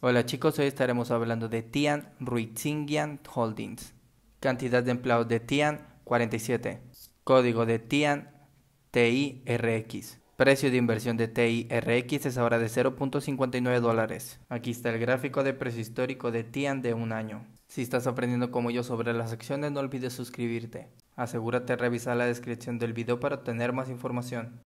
Hola chicos, hoy estaremos hablando de Tian Ruizingian Holdings. Cantidad de empleados de Tian 47. Código de Tian TIRX. Precio de inversión de TIRX es ahora de 0.59 dólares. Aquí está el gráfico de precio histórico de Tian de un año. Si estás aprendiendo como yo sobre las acciones, no olvides suscribirte. Asegúrate de revisar la descripción del video para obtener más información.